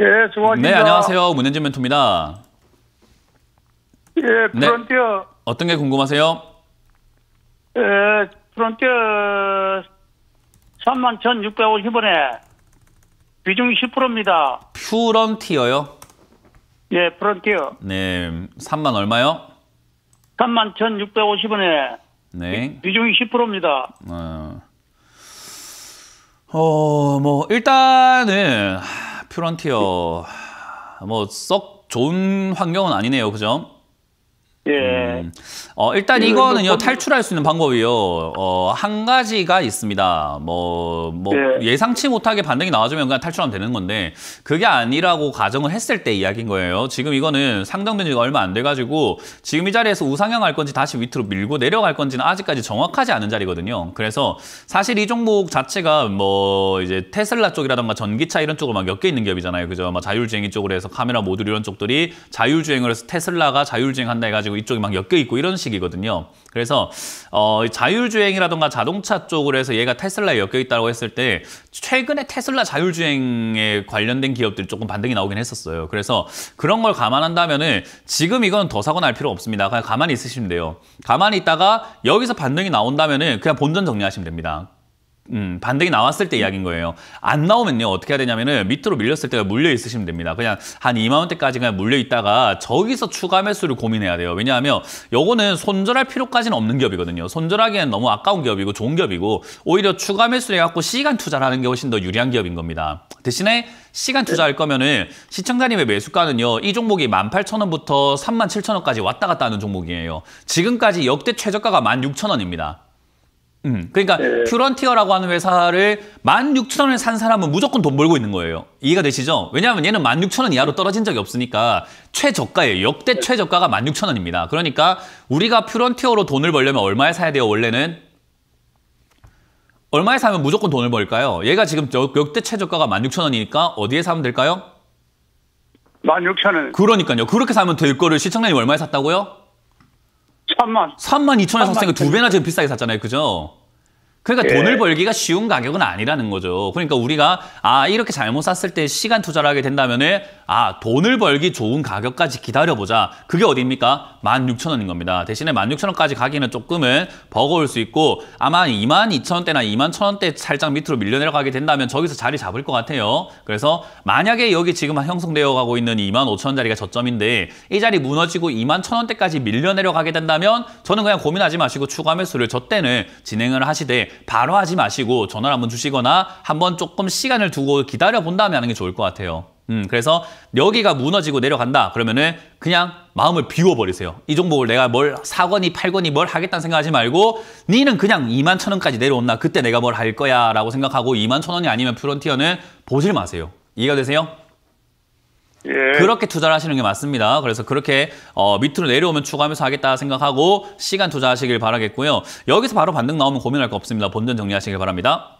예, 수고하십니다. 네, 안녕하세요. 문현진 멘토입니다. 예, 네. 프론티어. 네. 어떤 게 궁금하세요? 예, 프론티어 3만 1,650원에 비중 10%입니다. 퓨런티어요? 예, 프론티어. 네, 3만 얼마요? 3만 1,650원에 네. 비중 10%입니다. 어, 어, 뭐 일단은 프론티어 뭐 썩 좋은 환경은 아니네요, 그죠? 예. 음. 어, 일단 이거는요, 탈출할 수 있는 방법이요. 어, 한 가지가 있습니다. 뭐, 뭐, 예. 상치 못하게 반응이 나와주면 그냥 탈출하면 되는 건데, 그게 아니라고 가정을 했을 때 이야기인 거예요. 지금 이거는 상정된 지가 얼마 안 돼가지고, 지금 이 자리에서 우상향 할 건지 다시 위트로 밀고 내려갈 건지는 아직까지 정확하지 않은 자리거든요. 그래서 사실 이 종목 자체가 뭐, 이제 테슬라 쪽이라던가 전기차 이런 쪽으로 막 엮여 있는 기업이잖아요. 그죠? 막 뭐 자율주행 이쪽으로 해서 카메라 모듈 이런 쪽들이 자율주행을 해서 테슬라가 자율주행 한다 해가지고 이쪽이 막 엮여 있고 이런 식이거든요. 그래서 어, 자율주행이라든가 자동차 쪽으로 해서 얘가 테슬라에 엮여 있다고 했을 때 최근에 테슬라 자율주행에 관련된 기업들이 조금 반등이 나오긴 했었어요. 그래서 그런 걸 감안한다면은 지금 이건 더 사고 날 필요 없습니다. 그냥 가만히 있으시면 돼요. 가만히 있다가 여기서 반등이 나온다면은 그냥 본전 정리하시면 됩니다. 음, 반등이 나왔을 때 이야기인 거예요. 안 나오면요. 어떻게 해야 되냐면은 밑으로 밀렸을 때가 물려 있으시면 됩니다. 그냥 한 2만 원대까지 그냥 물려 있다가 저기서 추가 매수를 고민해야 돼요. 왜냐하면 요거는 손절할 필요까지는 없는 기업이거든요. 손절하기엔 너무 아까운 기업이고 좋은 기업이고 오히려 추가 매수를 해갖고 시간 투자를 하는 게 훨씬 더 유리한 기업인 겁니다. 대신에 시간 투자할 거면은 시청자님의 매수가는요. 이 종목이 18,000원부터 37,000원까지 왔다 갔다 하는 종목이에요. 지금까지 역대 최저가가 16,000원입니다. 음, 그러니까 네. 퓨런티어라고 하는 회사를 16,000원에 산 사람은 무조건 돈 벌고 있는 거예요. 이해가 되시죠? 왜냐하면 얘는 16,000원 이하로 떨어진 적이 없으니까 최저가예요. 역대 네. 최저가가 16,000원입니다. 그러니까 우리가 퓨런티어로 돈을 벌려면 얼마에 사야 돼요? 원래는 얼마에 사면 무조건 돈을 벌까요? 얘가 지금 역대 최저가가 16,000원이니까 어디에 사면 될까요? 16,000원. 그러니까요. 그렇게 사면 될 거를 시청자님 얼마에 샀다고요? 3만. 3만 2천에 샀으니까 두 배나 지금 비싸게 샀잖아요. 그죠? 그러니까 예. 돈을 벌기가 쉬운 가격은 아니라는 거죠. 그러니까 우리가 아 이렇게 잘못 샀을 때 시간 투자를 하게 된다면은 아 돈을 벌기 좋은 가격까지 기다려보자. 그게 어디입니까? 16,000원인 겁니다. 대신에 16,000원까지 가기는 조금은 버거울 수 있고 아마 22,000원대나 21,000원대 살짝 밑으로 밀려내려가게 된다면 저기서 자리 잡을 것 같아요. 그래서 만약에 여기 지금 형성되어 가고 있는 25,000원 짜리가 저점인데 이 자리 무너지고 21,000원대까지 밀려내려가게 된다면 저는 그냥 고민하지 마시고 추가 매수를 저 때는 진행을 하시되 바로 하지 마시고 전화를 한번 주시거나 한번 조금 시간을 두고 기다려 본다음에 하는 게 좋을 것 같아요. 음, 그래서 여기가 무너지고 내려간다. 그러면은 그냥 마음을 비워버리세요. 이 종목을 내가 뭘 사거니 팔거니 뭘 하겠다는 생각하지 말고 니는 그냥 2만 천 원까지 내려온다. 그때 내가 뭘 할 거야 라고 생각하고 2만 천 원이 아니면 프론티어는 보질 마세요. 이해가 되세요? 예. 그렇게 투자를 하시는 게 맞습니다. 그래서 그렇게 어, 밑으로 내려오면 추가하면서 하겠다 생각하고 시간 투자하시길 바라겠고요. 여기서 바로 반등 나오면 고민할 거 없습니다. 본전 정리하시길 바랍니다.